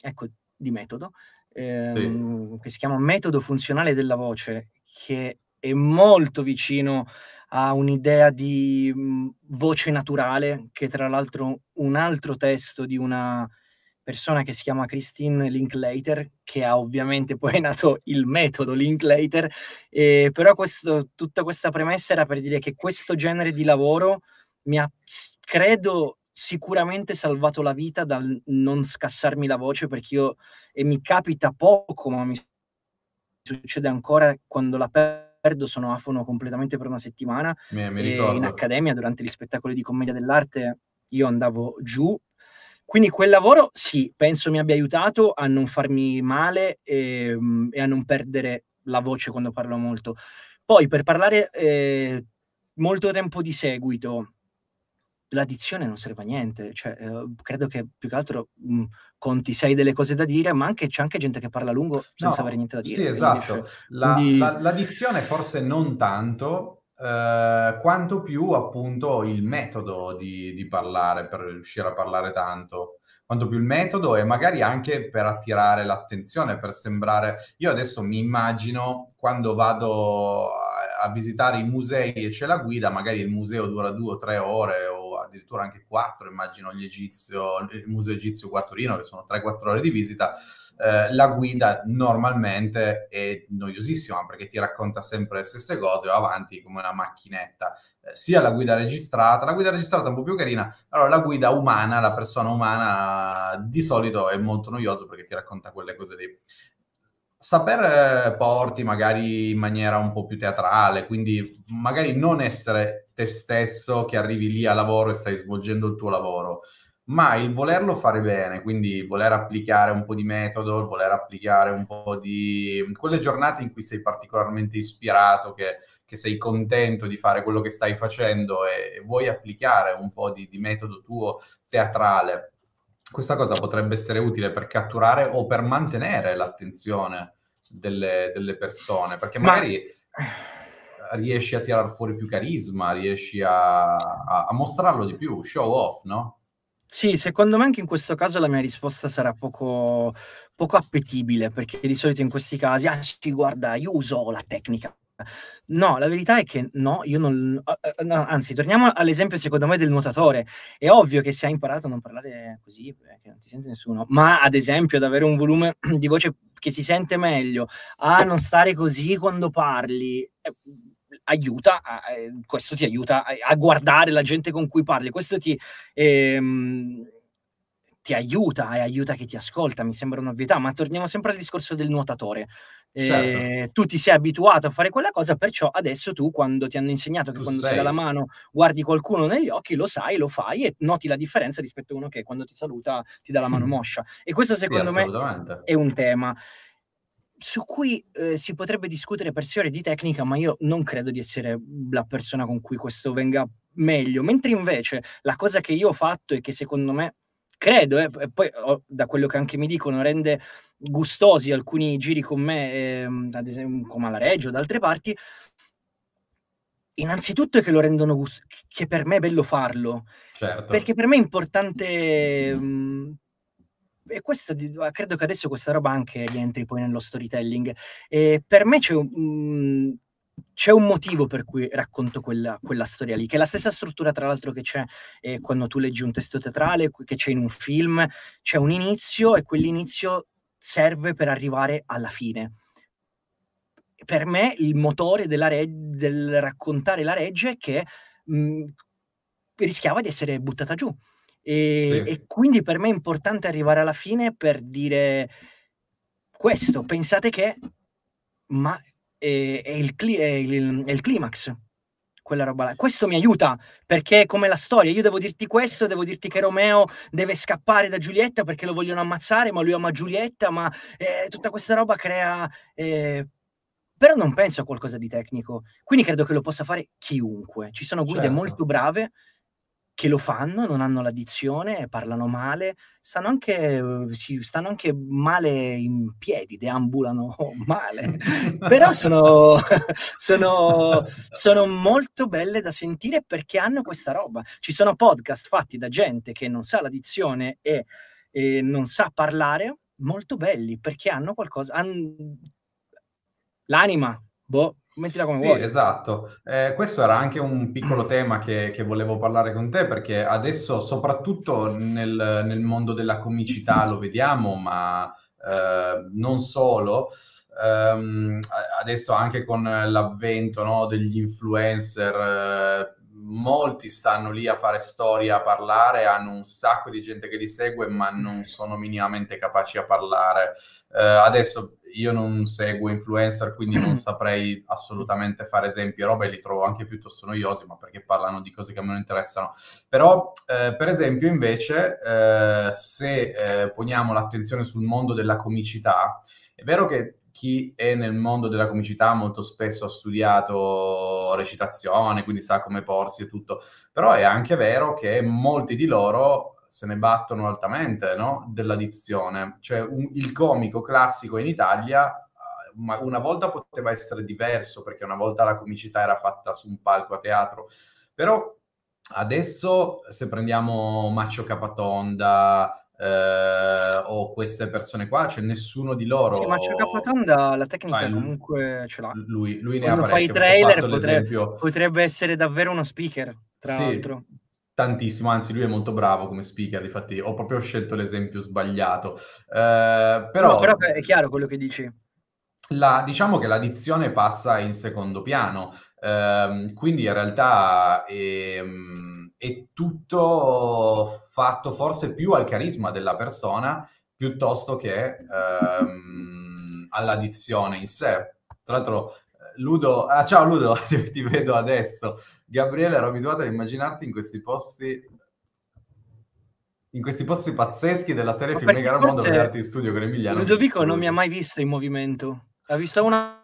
ecco, di metodo, ehm, sì. che si chiama metodo funzionale della voce, che è molto vicino a un'idea di mh, mhmm, voce naturale, che tra l'altro un altro testo di una persona che si chiama Christine Linklater, che ha ovviamente poi nato il metodo Linklater, eh, però questo, tutta questa premessa era per dire che questo genere di lavoro mi ha, credo, sicuramente salvato la vita dal non scassarmi la voce, perché io, e mi capita poco, ma mi succede ancora quando la perdo perdo sono afono completamente per una settimana. Mi, mi in accademia, durante gli spettacoli di commedia dell'arte, io andavo giù. Quindi quel lavoro, sì, penso mi abbia aiutato a non farmi male e, ehm, e a non perdere la voce quando parlo molto. Poi, per parlare eh, molto tempo di seguito la non serve a niente, cioè, eh, credo che più che altro mh, conti sei delle cose da dire, ma anche, c'è anche gente che parla lungo senza no, avere niente da dire. Sì, esatto. La, Quindi... la, la, forse non tanto, eh, quanto più appunto il metodo di, di, parlare, per riuscire a parlare tanto. Quanto più il metodo e magari anche per attirare l'attenzione, per sembrare... Io adesso mi immagino quando vado a visitare i musei e c'è la guida, magari il museo dura due o tre ore addirittura anche quattro, immagino Egizio, il Museo Egizio qua a che sono 3-4 ore di visita, eh, la guida normalmente è noiosissima perché ti racconta sempre le stesse cose, va avanti come una macchinetta. Eh, sia la guida registrata, la guida registrata è un po' più carina, però la guida umana, la persona umana di solito è molto noiosa perché ti racconta quelle cose lì saper eh, porti magari in maniera un po' più teatrale, quindi magari non essere te stesso che arrivi lì a lavoro e stai svolgendo il tuo lavoro, ma il volerlo fare bene, quindi voler applicare un po' di metodo, voler applicare un po' di quelle giornate in cui sei particolarmente ispirato, che, che sei contento di fare quello che stai facendo e, e vuoi applicare un po' di, di metodo tuo teatrale questa cosa potrebbe essere utile per catturare o per mantenere l'attenzione delle, delle persone, perché magari Ma... Eh, riesci a tirar fuori più carisma, riesci a, a, a, mostrarlo di più, show off, no? Sì, secondo me anche in questo caso la mia risposta sarà poco, poco appetibile, perché di solito in questi casi, ah sì, guarda, io uso la tecnica No, la verità è che no, io non... No, anzi, torniamo all'esempio secondo me del nuotatore. È ovvio che se hai imparato a non parlare così, perché eh, non ti sente nessuno, ma ad esempio ad avere un volume di voce che si sente meglio, a non stare così quando parli, eh, aiuta, a, eh, questo ti aiuta a, a, guardare la gente con cui parli, questo ti... Ehm, ti aiuta e aiuta chi ti ascolta, mi sembra un'ovvietà, ma torniamo sempre al discorso del nuotatore. Certo. Eh, tu ti sei abituato a fare quella cosa, perciò adesso tu quando ti hanno insegnato che tu quando sei alla mano guardi qualcuno negli occhi, lo sai, lo fai e noti la differenza rispetto a uno che quando ti saluta ti dà la mano moscia. E questo secondo sì, me è un tema su cui eh, si potrebbe discutere per sé ore di tecnica, ma io non credo di essere la persona con cui questo venga meglio. Mentre invece la cosa che io ho fatto e che secondo me credo, eh, e poi oh, da quello che anche mi dicono rende gustosi alcuni giri con me, eh, ad esempio come alla Reggio, da altre parti, innanzitutto è che lo rendono gustoso, che per me è bello farlo, certo. perché per me è importante... Mh, mm, e questa, ah, credo che adesso questa roba anche rientri poi nello storytelling. E per me c'è un, mh, mm, c'è un motivo per cui racconto quella, quella, storia lì, che è la stessa struttura tra l'altro che c'è eh, quando tu leggi un testo teatrale, che c'è in un film, c'è un inizio e quell'inizio serve per arrivare alla fine. Per me il motore reg- del raccontare la regge è che mh, mm, rischiava di essere buttata giù. E, sì. e quindi per me è importante arrivare alla fine per dire questo, pensate che, ma è, il, cli- è il, è il climax quella roba là. Questo mi aiuta perché è come la storia. Io devo dirti questo, devo dirti che Romeo deve scappare da Giulietta perché lo vogliono ammazzare, ma lui ama Giulietta, ma eh, tutta questa roba crea... Eh... però non penso a qualcosa di tecnico, quindi credo che lo possa fare chiunque. Ci sono guide certo. molto brave che lo fanno, non hanno l'addizione, parlano male, stanno anche, eh, si, stanno anche male in piedi, deambulano male, però sono, sono, sono, molto belle da sentire perché hanno questa roba. Ci sono podcast fatti da gente che non sa l'addizione e, e non sa parlare, molto belli perché hanno qualcosa, han... l'anima, boh, Mettila come sì, vuoi. Esatto, eh, questo era anche un piccolo tema che, che, volevo parlare con te perché adesso soprattutto nel, nel mondo della comicità lo vediamo, ma eh, non solo, ehm, adesso anche con l'avvento no, degli influencer, eh, molti stanno lì a fare storia, a parlare, hanno un sacco di gente che li segue ma non sono minimamente capaci a parlare. Eh, adesso io non seguo influencer, quindi non saprei assolutamente fare esempi, roba e li trovo anche piuttosto noiosi, ma perché parlano di cose che a me non interessano. Però, eh, per esempio, invece, eh, se eh, poniamo l'attenzione sul mondo della comicità, è vero che chi è nel mondo della comicità molto spesso ha studiato recitazione, quindi sa come porsi e tutto, però è anche vero che molti di loro se ne battono altamente no? dell'addizione. Cioè un, il comico classico in Italia eh, ma una volta poteva essere diverso perché una volta la comicità era fatta su un palco a teatro, però adesso se prendiamo Maccio Capatonda eh, o queste persone qua, c'è cioè nessuno di loro. Sì, Maccio Capatonda la tecnica Fai, comunque ce l'ha. Lui, lui ne Quando ha parecchio. Quando fai i trailer potrebbe, potrebbe essere davvero uno speaker, tra sì, l'altro tantissimo, anzi lui è molto bravo come speaker, infatti ho proprio scelto l'esempio sbagliato. Eh, però... No, però eh, è chiaro quello che dici. La, diciamo che l'addizione passa in secondo piano, eh, quindi in realtà è, ehm, è tutto fatto forse più al carisma della persona piuttosto che ehm, all'addizione in sé. Tra l'altro Ludo, ah, ciao Ludo, ti, ti, vedo adesso. Gabriele, ero abituato ad immaginarti in questi posti in questi posti pazzeschi della serie Film Mega Mondo vederti in studio con Emiliano. Ludovico non mi ha mai visto in movimento. Ha visto una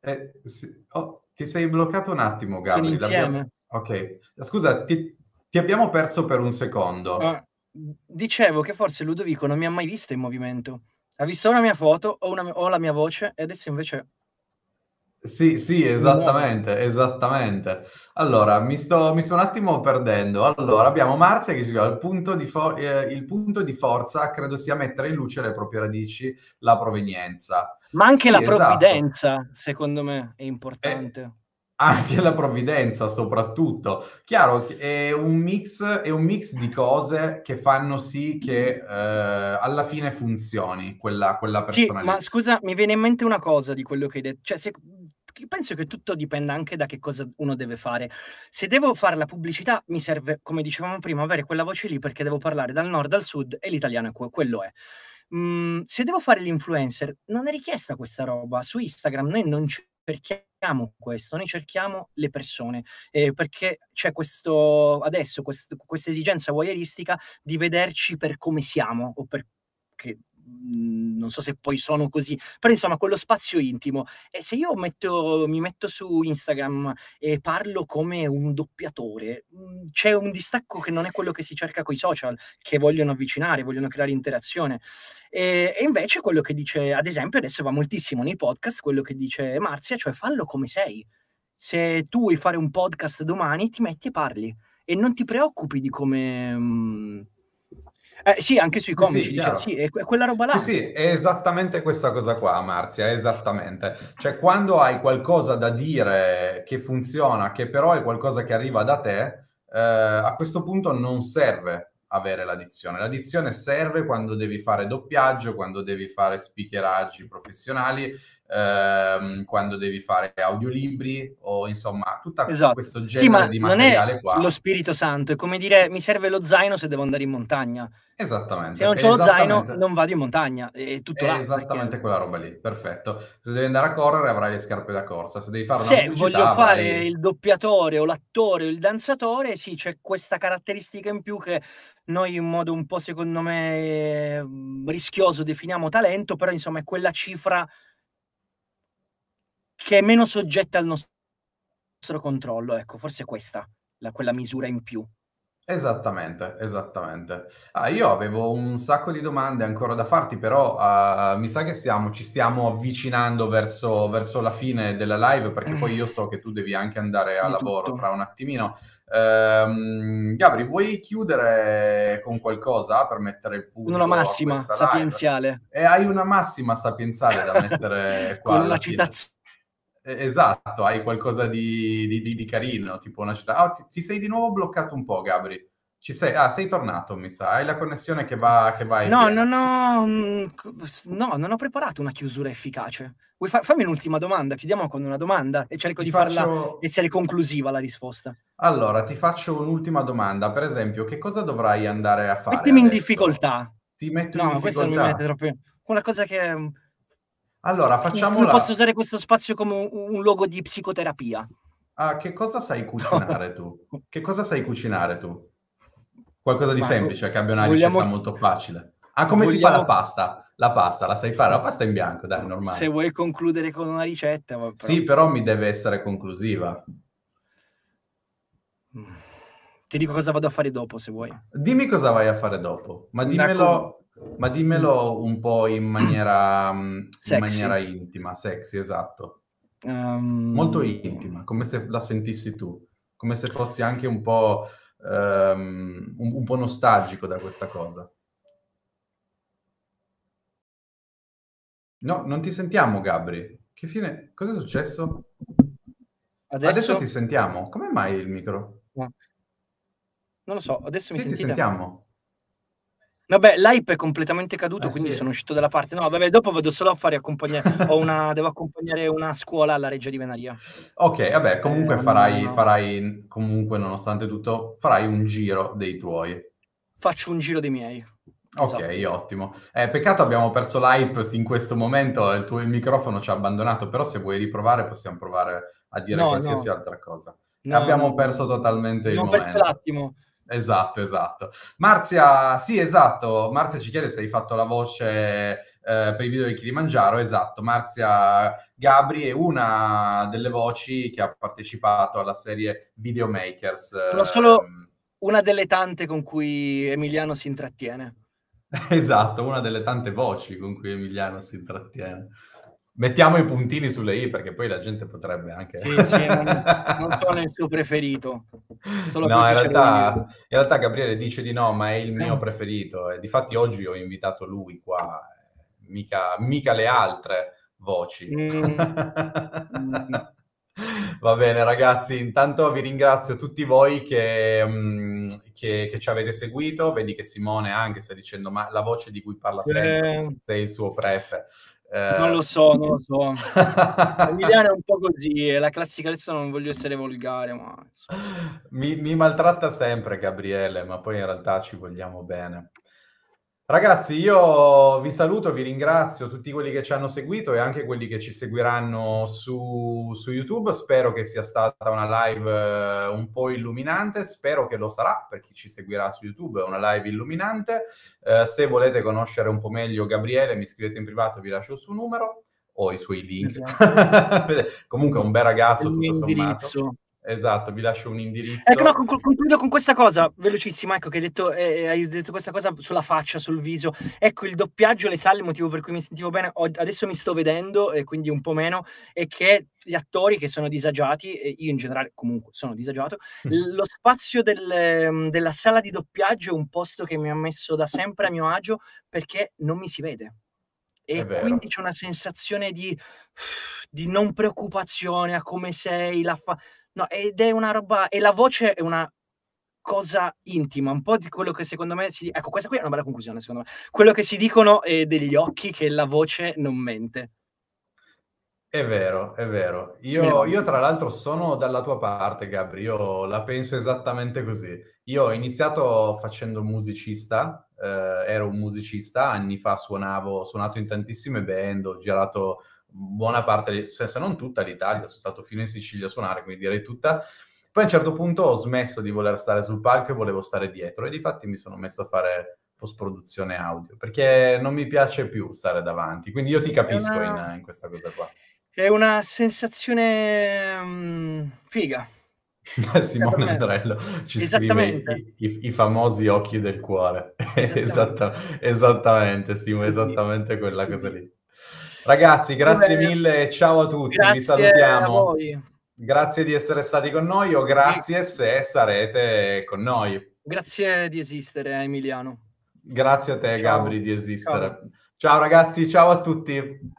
eh, sì. oh, ti sei bloccato un attimo, Gabri. insieme. Ok. Scusa, ti, ti, abbiamo perso per un secondo. Ah, dicevo che forse Ludovico non mi ha mai visto in movimento. Ha visto una mia foto o, una, o la mia voce e adesso invece sì, sì, esattamente, esattamente. Allora, mi sto, mi sto un attimo perdendo. Allora, abbiamo Marzia che scrive, il punto, di eh, il punto di forza credo sia mettere in luce le proprie radici, la provenienza. Ma anche sì, la esatto. provvidenza, secondo me, è importante. Eh, anche la provvidenza, soprattutto. Chiaro, è un mix, è un mix di cose che fanno sì che eh, alla fine funzioni quella, quella persona. Sì, ma scusa, mi viene in mente una cosa di quello che hai detto. Cioè, se, penso che tutto dipenda anche da che cosa uno deve fare. Se devo fare la pubblicità, mi serve, come dicevamo prima, avere quella voce lì perché devo parlare dal nord al sud e l'italiano è quello è. Mm, se devo fare l'influencer, non è richiesta questa roba. Su Instagram noi non cerchiamo questo, noi cerchiamo le persone, eh, perché c'è questo, adesso questo, questa esigenza voyeuristica di vederci per come siamo o per Mhmm, non so se poi sono così, però insomma quello spazio intimo. E se io metto, mi metto su Instagram e parlo come un doppiatore, mhmm, c'è un distacco che non è quello che si cerca con i social, che vogliono avvicinare, vogliono creare interazione. E, e, invece quello che dice, ad esempio, adesso va moltissimo nei podcast, quello che dice Marzia, cioè fallo come sei. Se tu vuoi fare un podcast domani, ti metti e parli e non ti preoccupi di come... Mh, mhmm, eh, sì, anche sui sì, comici, sì, sì, è quella roba là. Sì, sì, è esattamente questa cosa qua, Marzia, esattamente. Cioè, quando hai qualcosa da dire che funziona, che però è qualcosa che arriva da te, eh, a questo punto non serve avere l'addizione. L'addizione serve quando devi fare doppiaggio, quando devi fare speakeraggi professionali ehm, quando devi fare audiolibri o insomma tutto esatto. questo genere sì, di materiale non qua. Lo Spirito Santo è come dire mi serve lo zaino se devo andare in montagna. Esattamente. Se non c'è lo zaino non vado in montagna, è tutto è là. Esattamente perché... quella roba lì, perfetto. Se devi andare a correre avrai le scarpe da corsa, se devi fare una Se voglio fare avrai... il doppiatore o l'attore o il danzatore, sì, c'è questa caratteristica in più che noi in modo un po' secondo me mm, rischioso definiamo talento, però insomma è quella cifra che è meno soggetta al nostro controllo. Ecco, forse è questa la, quella misura in più. Esattamente, esattamente. Ah, io avevo un sacco di domande ancora da farti, però uh, mi sa che stiamo, ci stiamo avvicinando verso, verso, la fine della live, perché poi io so che tu devi anche andare a di lavoro tutto. tra un attimino. Um, Gabri, vuoi chiudere con qualcosa per mettere il punto? Una massima sapienziale. E hai una massima sapienziale da mettere qua. con la citazione Esatto, hai qualcosa di, di, di carino, tipo una città. Oh, ti, ti, sei di nuovo bloccato un po', Gabri. Ci sei? Ah, sei tornato, mi sa. Hai la connessione che va, che va no, non ho, mm, no, non ho preparato una chiusura efficace. Vuoi fa- fammi un'ultima domanda, chiudiamo con una domanda e cerco ti di faccio... farla essere conclusiva la risposta. Allora, ti faccio un'ultima domanda. Per esempio, che cosa dovrai andare a fare? Mettimi adesso? in difficoltà. Ti metto no, in difficoltà. No, questo non mi mette troppo... Una cosa che allora, facciamo... Io posso usare questo spazio come un luogo di psicoterapia. Ah, che cosa sai cucinare tu? Che cosa sai cucinare tu? Qualcosa di Ma semplice, vo- che abbia una vogliamo... ricetta molto facile. Ah, come vogliamo... si fa la pasta? La pasta, la sai fare? La pasta in bianco, dai, normale. Se vuoi concludere con una ricetta... Però... Sì, però mi deve essere conclusiva. Mm. Ti dico cosa vado a fare dopo, se vuoi. Dimmi cosa vai a fare dopo, ma dimmelo, ma dimmelo un po' in maniera, mm, in maniera intima, sexy, esatto. Um... Molto intima, come se la sentissi tu, come se fossi anche un po', um, un, un po' nostalgico da questa cosa. No, non ti sentiamo, Gabri. Che fine? Cosa è successo? Adesso, Adesso ti sentiamo. Come mai il micro? No. Non lo so, adesso sì, mi sentite? sentiamo. Vabbè, l'hype è completamente caduto, eh, quindi sì. sono uscito dalla parte. No, vabbè, dopo vado solo a fare accompagnare. una, devo accompagnare una scuola alla Reggia di Venaria. Ok, vabbè, comunque eh, farai, no, farai, comunque, nonostante tutto, farai un giro dei tuoi. Faccio un giro dei miei. Ok, esatto. ottimo. Eh, peccato abbiamo perso l'hype in questo momento, il tuo il microfono ci ha abbandonato, però se vuoi riprovare possiamo provare a dire no, qualsiasi altra cosa. abbiamo perso totalmente il non momento. Non per Esatto, esatto. Marzia, sì, esatto. Marzia ci chiede se hai fatto la voce eh, per i video di Kilimangiaro, esatto. Marzia Gabri è una delle voci che ha partecipato alla serie Videomakers. Sono solo ehm, una delle tante con cui Emiliano si intrattiene. Esatto, una delle tante voci con cui Emiliano si intrattiene. Mettiamo i puntini sulle i perché poi la gente potrebbe anche... Sì, sì, non, non sono il suo preferito. Solo no, in realtà, in realtà, Gabriele dice di no, ma è il mio eh. preferito. E difatti oggi ho invitato lui qua, mica, mica le altre voci. Mm. Va bene ragazzi, intanto vi ringrazio tutti voi che, mm, che, che, ci avete seguito, vedi che Simone anche sta dicendo ma la voce di cui parla sempre, eh. sei il suo prefe. Eh... Non lo so, non lo so. Eh. L'idea è un po' così, è la classica adesso non voglio essere volgare, ma... Mi, mi maltratta sempre Gabriele, ma poi in realtà ci vogliamo bene. Ragazzi, io vi saluto, vi ringrazio tutti quelli che ci hanno seguito e anche quelli che ci seguiranno su, su YouTube. Spero che sia stata una live eh, un po' illuminante, spero che lo sarà per chi ci seguirà su YouTube, è una live illuminante. Eh, se volete conoscere un po' meglio Gabriele, mi scrivete in privato, vi lascio il suo numero o i suoi link. Esatto. Comunque è un bel ragazzo, tutto sommato. Esatto, vi lascio un indirizzo. Ecco, no, concludo con questa cosa, velocissima, ecco che hai detto, eh, eh, hai detto, questa cosa sulla faccia, sul viso. Ecco, il doppiaggio, le sale, il motivo per cui mi sentivo bene, ho, adesso mi sto vedendo e quindi un po' meno, è che gli attori che sono disagiati, e io in generale comunque sono disagiato, mm. lo spazio del, mm, della sala di doppiaggio è un posto che mi ha messo da sempre a mio agio perché non mi si vede e quindi c'è una sensazione di, di non preoccupazione a come sei, la fa- No, ed è una roba... E la voce è una cosa intima, un po' di quello che secondo me si... Ecco, questa qui è una bella conclusione, secondo me. Quello che si dicono è eh, degli occhi che la voce non mente. È vero, è vero. Io, io, tra l'altro sono dalla tua parte, Gabri, io la penso esattamente così. Io ho iniziato facendo musicista, eh, ero un musicista, anni fa suonavo, ho suonato in tantissime band, ho girato buona parte, se non tutta l'Italia, sono stato fino in Sicilia a suonare, quindi direi tutta. Poi a un certo punto ho smesso di voler stare sul palco e volevo stare dietro e di fatti mi sono messo a fare post-produzione audio, perché non mi piace più stare davanti, quindi io ti capisco una... in, in, questa cosa qua. È una sensazione um, figa. Simone Andrello ci scrive i, i, i, famosi occhi del cuore. Esattamente, esattamente Simo, esattamente quella cosa lì. Ragazzi, grazie Beh, mille, ciao a tutti, vi salutiamo. Grazie di essere stati con noi o grazie se sarete con noi. Grazie di esistere, Emiliano. Grazie a te, ciao. Gabri, di esistere. Ciao. ciao ragazzi, ciao a tutti.